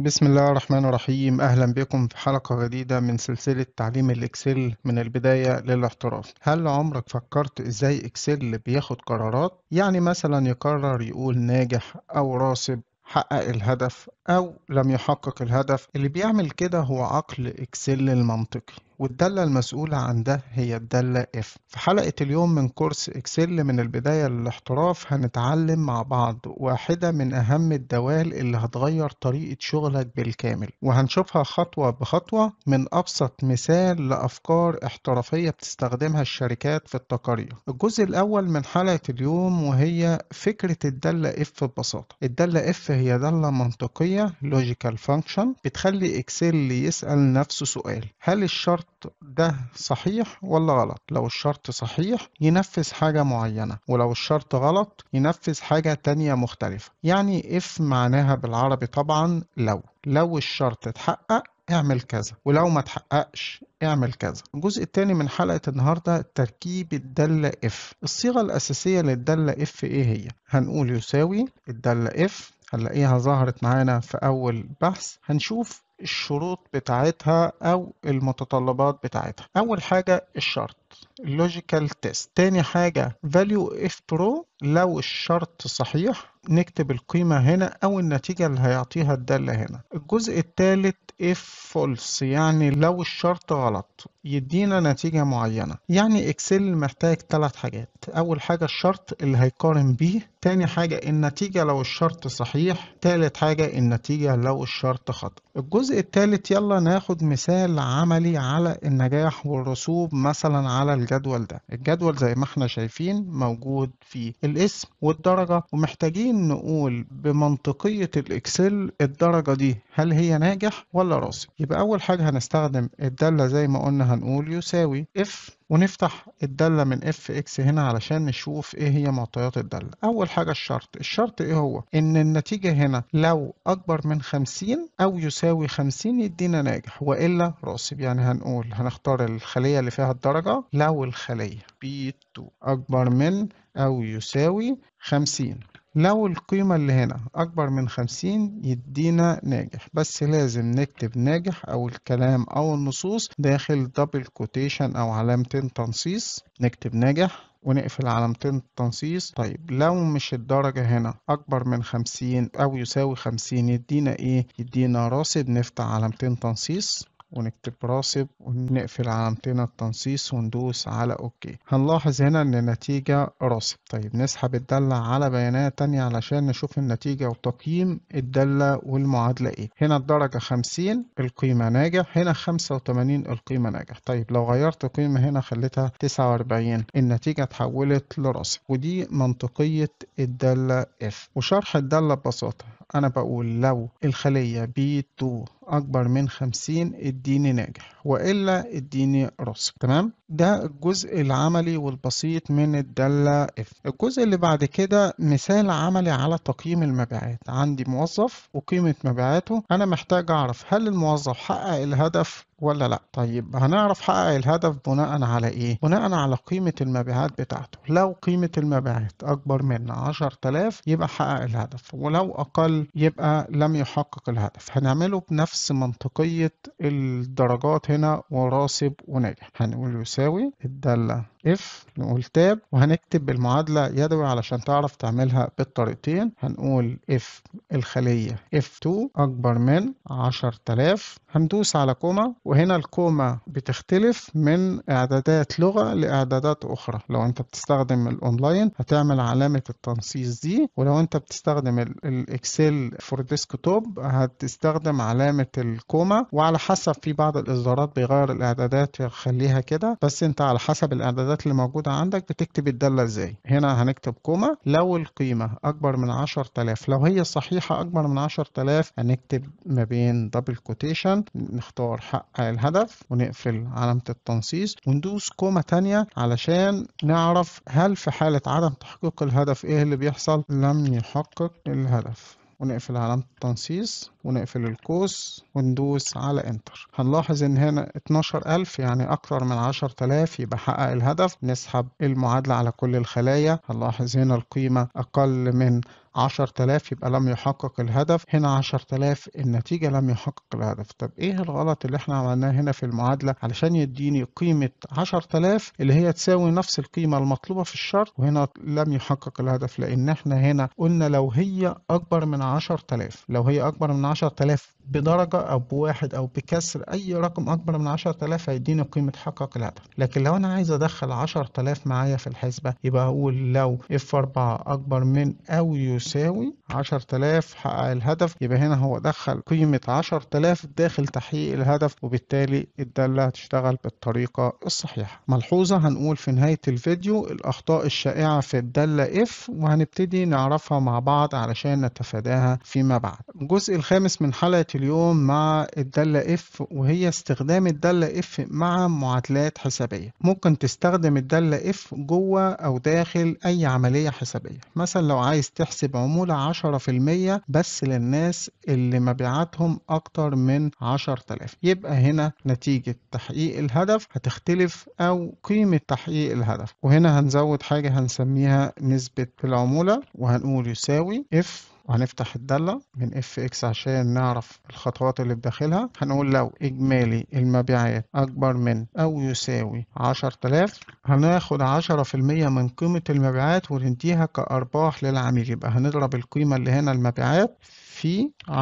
بسم الله الرحمن الرحيم أهلا بكم في حلقة جديدة من سلسلة تعليم الإكسل من البداية للاحتراف هل عمرك فكرت إزاي إكسل بياخد قرارات؟ يعني مثلا يقرر يقول ناجح أو راسب حقق الهدف أو لم يحقق الهدف اللي بيعمل كده هو عقل إكسل المنطقي والدالة المسؤولة عن ده هي الدالة F في حلقة اليوم من كورس إكسل من البداية للاحتراف هنتعلم مع بعض واحدة من أهم الدوال اللي هتغير طريقة شغلك بالكامل وهنشوفها خطوة بخطوة من أبسط مثال لأفكار احترافية بتستخدمها الشركات في التقارير الجزء الأول من حلقة اليوم وهي فكرة الدالة F ببساطة الدالة F هي دالة منطقية logical function بتخلي إكسل يسأل نفسه سؤال هل الشرط الشرط ده صحيح ولا غلط لو الشرط صحيح ينفذ حاجة معينة ولو الشرط غلط ينفذ حاجة تانية مختلفة يعني if معناها بالعربي طبعا لو لو الشرط اتحقق اعمل كذا ولو ما تحققش اعمل كذا الجزء الثاني من حلقة النهاردة تركيب الدالة F الصيغة الأساسية للدالة F ايه هي هنقول يساوي الدالة F هنلاقيها ظهرت معانا في أول بحث هنشوف الشروط بتاعتها أو المتطلبات بتاعتها أول حاجة الشرط logical test تاني حاجة value if true لو الشرط صحيح نكتب القيمة هنا أو النتيجة اللي هيعطيها الدالة هنا الجزء الثالث if false يعني لو الشرط غلط يدينا نتيجة معينة يعني اكسل محتاج ثلاث حاجات اول حاجة الشرط اللي هيقارن بيه تاني حاجة النتيجة لو الشرط صحيح تالت حاجة النتيجة لو الشرط خطأ الجزء الثالث يلا ناخد مثال عملي على النجاح والرسوب مثلا على الجدول ده الجدول زي ما احنا شايفين موجود فيه الاسم والدرجة ومحتاجين نقول بمنطقية الاكسل الدرجة دي هل هي ناجح ولا راسب يبقى اول حاجة هنستخدم الدالة زي ما قلنا هنقول يساوي اف ونفتح الدالة من اف اكس هنا علشان نشوف ايه هي معطيات الدالة اول حاجة الشرط الشرط ايه هو ان النتيجة هنا لو اكبر من 50 او يساوي 50 يدينا ناجح والا راسب يعني هنقول هنختار الخلية اللي فيها الدرجة لو الخلية بي 2 اكبر من او يساوي 50 لو القيمة اللي هنا أكبر من خمسين يدينا ناجح بس لازم نكتب ناجح أو الكلام أو النصوص داخل دبل كوتيشن أو علامتين تنصيص نكتب ناجح ونقفل علامتين التنصيص طيب لو مش الدرجة هنا أكبر من خمسين أو يساوي خمسين يدينا إيه؟ يدينا راصد نفتح علامتين تنصيص ونكتب راسب ونقفل علامتين التنصيص وندوس على اوكي هنلاحظ هنا ان النتيجة راسب طيب نسحب الدالة على بيانات تانية علشان نشوف النتيجة وتقييم الدالة والمعادلة ايه هنا الدرجة 50 القيمة ناجح هنا 85 القيمة ناجح طيب لو غيرت قيمة هنا خليتها 49 النتيجة اتحولت لراسب ودي منطقية الدالة اف وشرح الدالة ببساطة أنا بقول لو الخلية B2 أكبر من 50 اديني ناجح وإلا اديني راسب تمام ده الجزء العملي والبسيط من الدالة F الجزء اللي بعد كده مثال عملي على تقييم المبيعات عندي موظف وقيمة مبيعاته أنا محتاج أعرف هل الموظف حقق الهدف ولا لا طيب هنعرف حقق الهدف بناء على ايه بناء على قيمة المبيعات بتاعته لو قيمة المبيعات اكبر من 10000 يبقى حقق الهدف ولو اقل يبقى لم يحقق الهدف هنعمله بنفس منطقية الدرجات هنا وراسب وناجح هنقول يساوي الدالة اف نقول تاب وهنكتب المعادلة يدوي علشان تعرف تعملها بالطريقتين هنقول اف الخلية F2 أكبر من 10000 هندوس على كوما وهنا الكوما بتختلف من إعدادات لغة لإعدادات أخرى لو أنت بتستخدم الأونلاين هتعمل علامة التنصيص دي ولو أنت بتستخدم الإكسل فور ديسك توب هتستخدم علامة الكومة وعلى حسب في بعض الإصدارات بيغير الإعدادات يخليها كده بس أنت على حسب الإعدادات اللي موجودة عندك بتكتب الدالة إزاي هنا هنكتب كومة لو القيمة أكبر من 10000 لو هي صحيحة أكبر من 10000 هنكتب ما بين دبل كوتيشن نختار حقق الهدف ونقفل علامة التنصيص وندوس كومة تانية علشان نعرف هل في حالة عدم تحقيق الهدف إيه اللي بيحصل لم يحقق الهدف ونقفل علامة التنصيص ونقفل القوس وندوس على انتر هنلاحظ ان هنا 12000 يعني اكتر من 10000 يبقى حقق الهدف نسحب المعادلة على كل الخلايا هنلاحظ هنا القيمة اقل من 10000 يبقى لم يحقق الهدف هنا 10000 النتيجة لم يحقق الهدف طب ايه الغلط اللي احنا عملناه هنا في المعادلة علشان يديني قيمة 10000 اللي هي تساوي نفس القيمة المطلوبة في الشرط وهنا لم يحقق الهدف لان احنا هنا قلنا لو هي اكبر من 10000 لو هي اكبر من 10000 بدرجة او بواحد او بكسر اي رقم اكبر من 10000 هيديني قيمة حقق الهدف لكن لو انا عايز ادخل 10000 معايا في الحسبة يبقى اقول لو اف 4 اكبر من او يساوي 10000 حقق الهدف يبقى هنا هو دخل قيمة 10000 داخل تحقيق الهدف وبالتالي الدالة هتشتغل بالطريقة الصحيحة ملحوظة هنقول في نهاية الفيديو الأخطاء الشائعة في الدالة F وهنبتدي نعرفها مع بعض علشان نتفاداها فيما بعد الجزء الخامس من حلقة اليوم مع الدالة F وهي استخدام الدالة F مع معادلات حسابية ممكن تستخدم الدالة F جوه أو داخل أي عملية حسابية مثلا لو عايز تحسب بعمولة عشرة في المية بس للناس اللي مبيعاتهم أكتر من عشر تلاف يبقى هنا نتيجة تحقيق الهدف هتختلف أو قيمة تحقيق الهدف وهنا هنزود حاجة هنسميها نسبة العمولة وهنقول يساوي F وهنفتح الدالة من اف اكس عشان نعرف الخطوات اللي بداخلها هنقول لو اجمالي المبيعات اكبر من او يساوي 10000 هناخد 10% من قيمة المبيعات ونديها كأرباح للعميل يبقى هنضرب القيمة اللي هنا المبيعات في 10%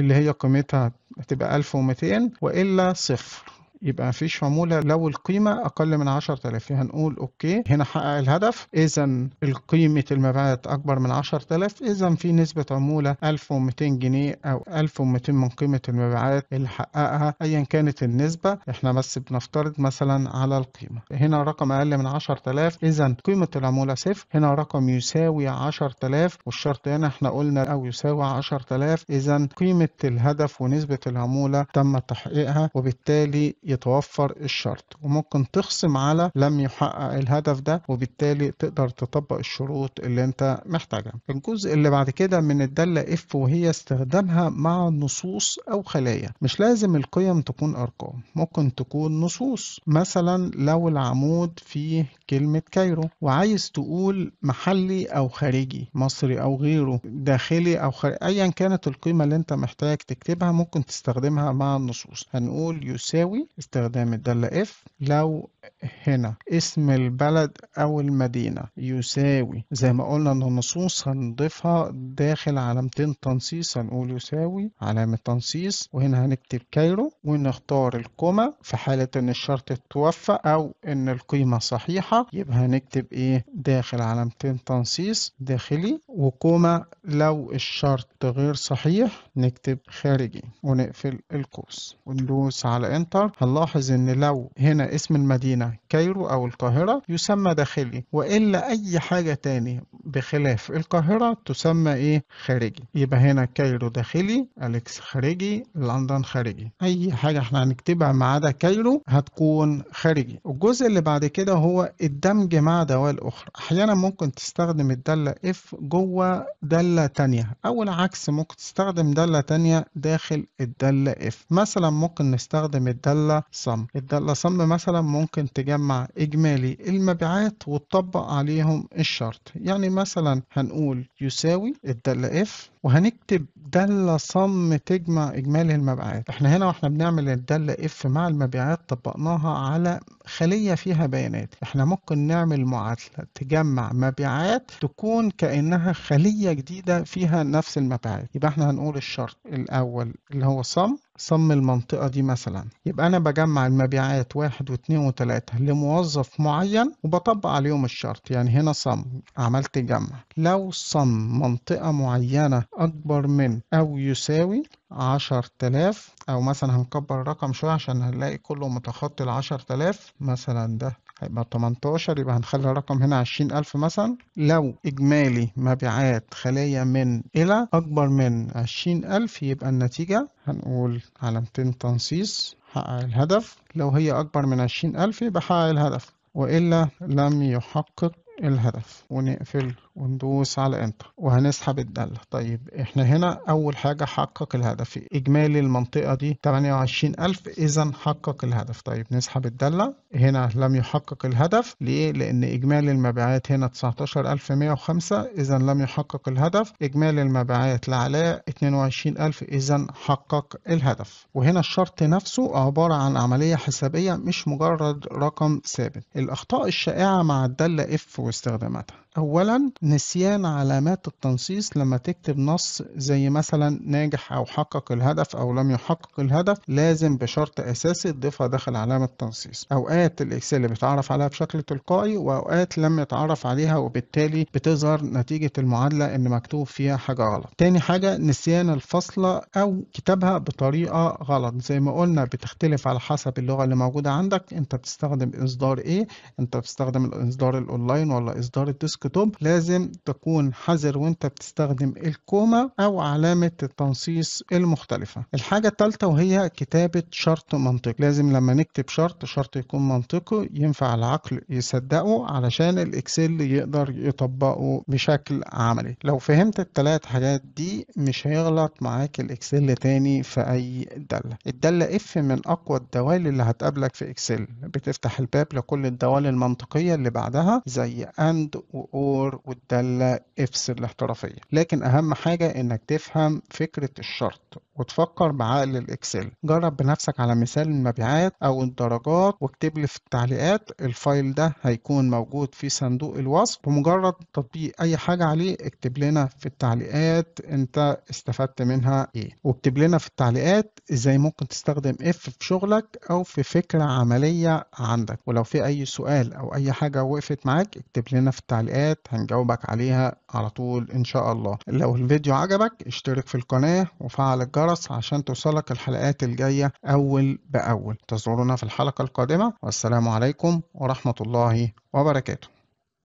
اللي هي قيمتها هتبقى 1200 وإلا صفر يبقى مفيش عمولة لو القيمة أقل من 10000 يعني هنقول أوكي هنا حقق الهدف إذا القيمة المبيعات أكبر من 10000 إذا في نسبة عمولة 1200 جنيه أو 1200 من قيمة المبيعات اللي حققها أيا كانت النسبة إحنا بس بنفترض مثلا على القيمة هنا رقم أقل من 10000 إذا قيمة العمولة صفر هنا رقم يساوي 10000 والشرط هنا إحنا قلنا أو يساوي 10000 إذا قيمة الهدف ونسبة العمولة تم تحقيقها وبالتالي يتوفر الشرط وممكن تخصم على لم يحقق الهدف ده وبالتالي تقدر تطبق الشروط اللي انت محتاجها الجزء اللي بعد كده من الدالة اف وهي استخدامها مع نصوص او خلايا مش لازم القيم تكون ارقام ممكن تكون نصوص مثلا لو العمود فيه كلمة كايرو وعايز تقول محلي او خارجي مصري او غيره داخلي او خارجي ايا كانت القيمة اللي انت محتاج تكتبها ممكن تستخدمها مع النصوص هنقول يساوي استخدام الدالة F لو هنا اسم البلد أو المدينة يساوي زي ما قلنا إن النصوص هنضيفها داخل علامتين تنصيص هنقول يساوي علامة تنصيص وهنا هنكتب كايرو ونختار الكوما في حالة إن الشرط اتوفى أو إن القيمة صحيحة يبقى هنكتب إيه داخل علامتين تنصيص داخلي وكوما لو الشرط غير صحيح نكتب خارجي ونقفل القوس وندوس على انتر هنلاحظ إن لو هنا اسم المدينة المدينة كايرو أو القاهرة يسمى داخلي وإلا أي حاجة تاني بخلاف القاهرة تسمى إيه خارجي يبقى هنا كايرو داخلي أليكس خارجي لندن خارجي أي حاجة إحنا هنكتبها ما عدا كايرو هتكون خارجي الجزء اللي بعد كده هو الدمج مع دوال أخرى أحيانا ممكن تستخدم الدالة إف جوه دالة تانية أو العكس ممكن تستخدم دالة تانية داخل الدالة إف مثلا ممكن نستخدم الدالة صم الدالة صم مثلا ممكن ممكن تجمع إجمالي المبيعات وتطبق عليهم الشرط يعني مثلا هنقول يساوي الدالة F وهنكتب دالة صم تجمع إجمالي المبيعات احنا هنا واحنا بنعمل الدالة F مع المبيعات طبقناها على خلية فيها بيانات احنا ممكن نعمل معادلة تجمع مبيعات تكون كأنها خلية جديدة فيها نفس المبيعات يبقى احنا هنقول الشرط الأول اللي هو صم صم المنطقة دي مثلا يبقى أنا بجمع المبيعات واحد واثنين وتلاتة لموظف معين وبطبق عليهم الشرط يعني هنا صم عملت جمع لو صم منطقة معينة أكبر من أو يساوي عشر تلاف أو مثلا هنكبر الرقم شوية عشان هنلاقي كله متخطي العشر تلاف مثلا ده هيبقى 18 يبقى هنخلي الرقم هنا 20000 مثلا لو إجمالي مبيعات خلايا من إلى أكبر من 20000 يبقى النتيجة هنقول علامتين تنصيص حقق الهدف لو هي أكبر من 20000 يبقى حقق الهدف وإلا لم يحقق الهدف ونقفل وندوس على انتر وهنسحب الدالة طيب احنا هنا اول حاجة حقق الهدف اجمالي المنطقة دي 28000 اذا حقق الهدف طيب نسحب الدالة هنا لم يحقق الهدف ليه لان اجمالي المبيعات هنا 19105 اذا لم يحقق الهدف اجمالي المبيعات لعلاء 22000 اذا حقق الهدف وهنا الشرط نفسه عبارة عن عملية حسابية مش مجرد رقم ثابت الاخطاء الشائعة مع الدالة اف واستخداماتها أولا نسيان علامات التنصيص لما تكتب نص زي مثلا ناجح أو حقق الهدف أو لم يحقق الهدف لازم بشرط أساسي تضيفها داخل علامة تنصيص أوقات الإكسل بيتعرف عليها بشكل تلقائي وأوقات لم يتعرف عليها وبالتالي بتظهر نتيجة المعادلة إن مكتوب فيها حاجة غلط تاني حاجة نسيان الفصله أو كتابها بطريقة غلط زي ما قلنا بتختلف على حسب اللغة اللي موجودة عندك أنت بتستخدم إصدار إيه أنت بتستخدم الإصدار الأونلاين ولا إصدار الديسك الطب لازم تكون حذر وانت بتستخدم الكومة او علامة التنصيص المختلفة الحاجة الثالثة وهي كتابة شرط منطقي لازم لما نكتب شرط شرط يكون منطقي ينفع العقل يصدقه علشان الاكسل يقدر يطبقه بشكل عملي لو فهمت الثلاث حاجات دي مش هيغلط معاك الاكسل تاني في اي دالة الدالة اف من اقوى الدوال اللي هتقابلك في اكسل بتفتح الباب لكل الدوال المنطقية اللي بعدها زي اند و or والدالة افس الاحترافية لكن أهم حاجة إنك تفهم فكرة الشرط وتفكر بعقل الإكسل جرب بنفسك على مثال المبيعات أو الدرجات واكتب لي في التعليقات الفايل ده هيكون موجود في صندوق الوصف بمجرد تطبيق أي حاجة عليه اكتب لنا في التعليقات أنت استفدت منها إيه واكتب لنا في التعليقات إزاي ممكن تستخدم اف في شغلك أو في فكرة عملية عندك ولو في أي سؤال أو أي حاجة وقفت معاك اكتب لنا في التعليقات الحلقات هنجاوبك عليها على طول إن شاء الله لو الفيديو عجبك اشترك في القناة وفعل الجرس عشان توصلك الحلقات الجاية أول بأول تزورنا في الحلقة القادمة والسلام عليكم ورحمة الله وبركاته